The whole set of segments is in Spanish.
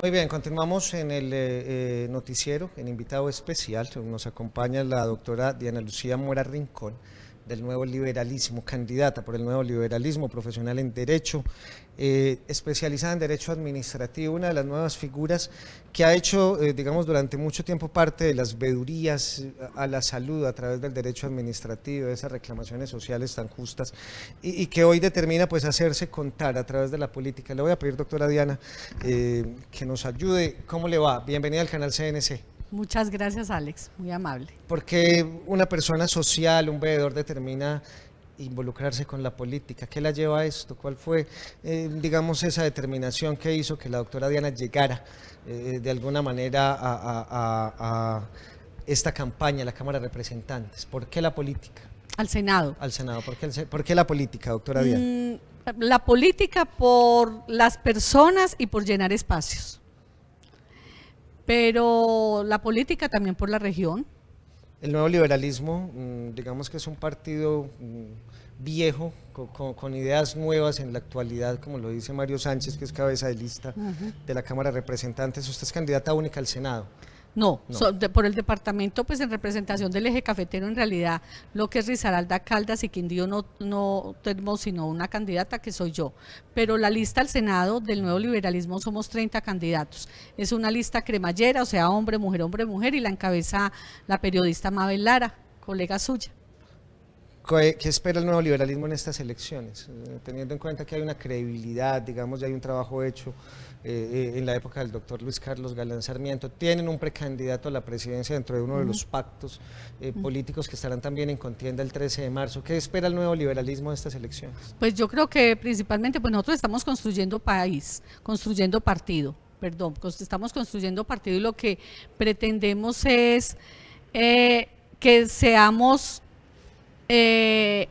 Muy bien, continuamos en el eh, eh, noticiero, en invitado especial. Nos acompaña la doctora Diana Lucía Mora Rincón, del nuevo liberalismo, candidata por el nuevo liberalismo, profesional en Derecho, eh, especializada en Derecho Administrativo, una de las nuevas figuras que ha hecho, eh, digamos, durante mucho tiempo parte de las vedurías a la salud a través del derecho administrativo, de esas reclamaciones sociales tan justas, y, que hoy determina pues hacerse contar a través de la política. Le voy a pedir, doctora Diana, eh, que nos ayude. ¿Cómo le va? Bienvenida al canal CNC. Muchas gracias, Alex. Muy amable. ¿Por qué una persona social, un veedor, determina involucrarse con la política? ¿Qué la lleva a esto? ¿Cuál fue, eh, digamos, esa determinación que hizo que la doctora Diana llegara eh, de alguna manera a, esta campaña, a la Cámara de Representantes? ¿Por qué la política? Al Senado. Al Senado. ¿Por qué, la política, doctora Diana? Mm, la política por las personas y por llenar espacios. Pero la política también por la región. El nuevo liberalismo, mm, digamos que es un partido mm, viejo, con, ideas nuevas en la actualidad, como lo dice Mario Sánchez, que es cabeza de lista de la Cámara de Representantes. Usted es candidata única al Senado. No, por el departamento, pues en representación del eje cafetero, en realidad lo que es Risaralda, Caldas y Quindío no, no tenemos sino una candidata que soy yo. Pero la lista al Senado del nuevo liberalismo somos 30 candidatos. Es una lista cremallera, o sea, hombre, mujer, hombre, mujer, y la encabeza la periodista Mabel Lara, colega suya. ¿Qué, espera el nuevo liberalismo en estas elecciones? Eh, teniendo en cuenta que hay una credibilidad, digamos, ya hay un trabajo hecho eh, eh, en la época del doctor Luis Carlos Galán Sarmiento, tienen un precandidato a la presidencia dentro de uno de los pactos políticos que estarán también en contienda el 13 de marzo. ¿Qué espera el nuevo liberalismo en estas elecciones? Pues yo creo que principalmente pues nosotros estamos construyendo país, construyendo partido, perdón, estamos construyendo partido y lo que pretendemos es que seamos eh,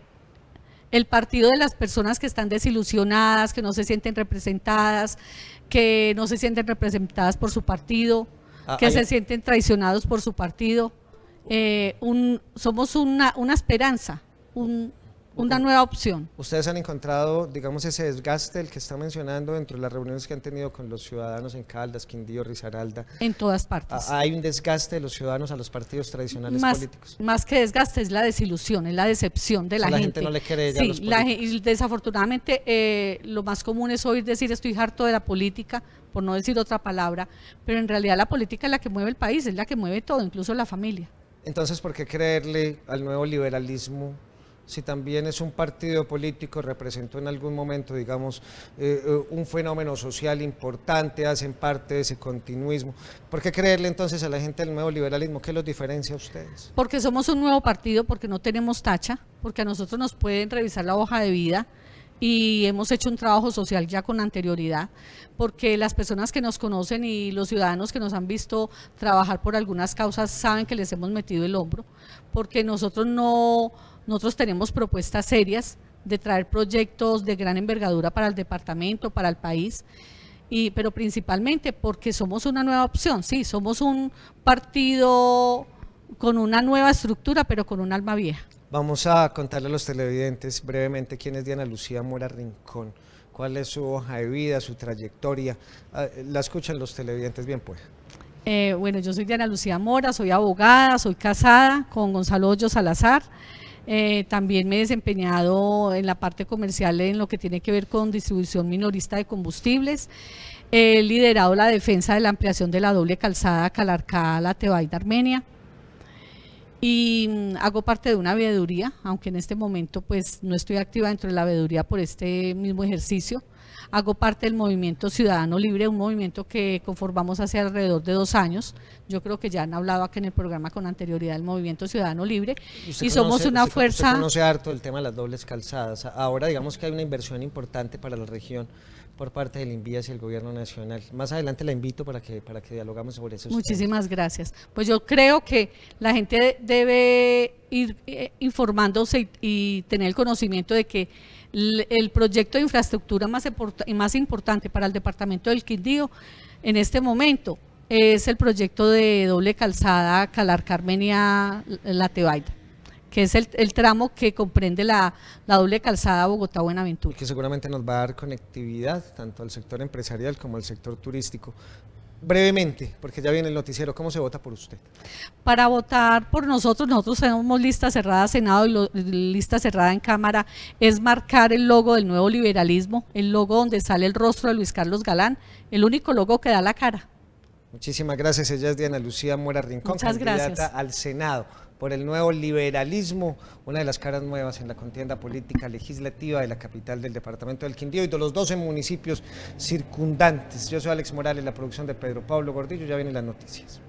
el partido de las personas que están desilusionadas, que no se sienten representadas, que no se sienten representadas por su partido, ah, que se sienten traicionados por su partido. Eh, somos una, una esperanza, un, una nueva opción. ¿Ustedes han encontrado, digamos, ese desgaste el que está mencionando dentro de las reuniones que han tenido con los ciudadanos en Caldas, Quindío, Risaralda? En todas partes. Hay un desgaste de los ciudadanos a los partidos tradicionales políticos. Más que desgaste es la desilusión, es la decepción de la, gente. La gente no le cree ya a los políticos. desafortunadamente eh, lo más común es oír decir estoy harto de la política, por no decir otra palabra, pero en realidad la política es la que mueve el país, es la que mueve todo, incluso la familia. Entonces, ¿por qué creerle al nuevo liberalismo si también es un partido político, representó en algún momento, digamos, eh, eh, un fenómeno social importante, hacen parte de ese continuismo. ¿Por qué creerle entonces a la gente del nuevo liberalismo? ¿Qué los diferencia a ustedes? Porque somos un nuevo partido, porque no tenemos tacha, porque a nosotros nos pueden revisar la hoja de vida y hemos hecho un trabajo social ya con anterioridad, porque las personas que nos conocen y los ciudadanos que nos han visto trabajar por algunas causas saben que les hemos metido el hombro, porque nosotros no nosotros tenemos propuestas serias de traer proyectos de gran envergadura para el departamento, para el país, pero principalmente porque somos una nueva opción, sí, somos un partido con una nueva estructura, pero con un alma vieja. Vamos a contarle a los televidentes brevemente quién es Diana Lucía Mora Rincón, cuál es su hoja de vida, su trayectoria. Ah, la escuchan los televidentes bien, pues. Eh, bueno, yo soy Diana Lucía Mora, soy abogada, soy casada con Gonzalo Hoyo Salazar. Eh, también me he desempeñado en la parte comercial en lo que tiene que ver con distribución minorista de combustibles. He liderado la defensa de la ampliación de la doble calzada Calarcá-La Armenia. Y mm, hago parte de una veeduría, aunque en este momento pues no estoy activa dentro de la veeduría por este mismo ejercicio hago parte del movimiento Ciudadano Libre, un movimiento que conformamos hace alrededor de dos años. Yo creo que ya han hablado aquí en el programa con anterioridad del movimiento Ciudadano Libre. y somos una fuerza... Usted conoce harto el tema de las dobles calzadas. Ahora digamos que hay una inversión importante para la región por parte del INVIAS y el Gobierno Nacional. Más adelante la invito para que, para que dialogamos sobre eso. Muchísimas gracias. Pues yo creo que la gente debe ir eh, informándose y tener el conocimiento de que el proyecto de infraestructura más, más importante para el departamento del Quindío en este momento es el proyecto de doble calzada Calar Carmenia La Tebaida que es el, tramo que comprende la doble calzada Bogotá-Buenaventura. Que seguramente nos va a dar conectividad tanto al sector empresarial como al sector turístico brevemente, porque ya viene el noticiero, ¿cómo se vota por usted? Para votar por nosotros, nosotros tenemos lista cerrada Senado y lista cerrada en Cámara, es marcar el logo del nuevo liberalismo, el logo donde sale el rostro de Luis Carlos Galán, el único logo que da la cara. Muchísimas gracias, ella es Diana Lucía Mora Rincón, candidata al Senado por el nuevo liberalismo, una de las caras nuevas en la contienda política legislativa de la capital del departamento del Quindío y de los 12 municipios circundantes. Yo soy Alex Morales, la producción de Pedro Pablo Gordillo, ya vienen las noticias.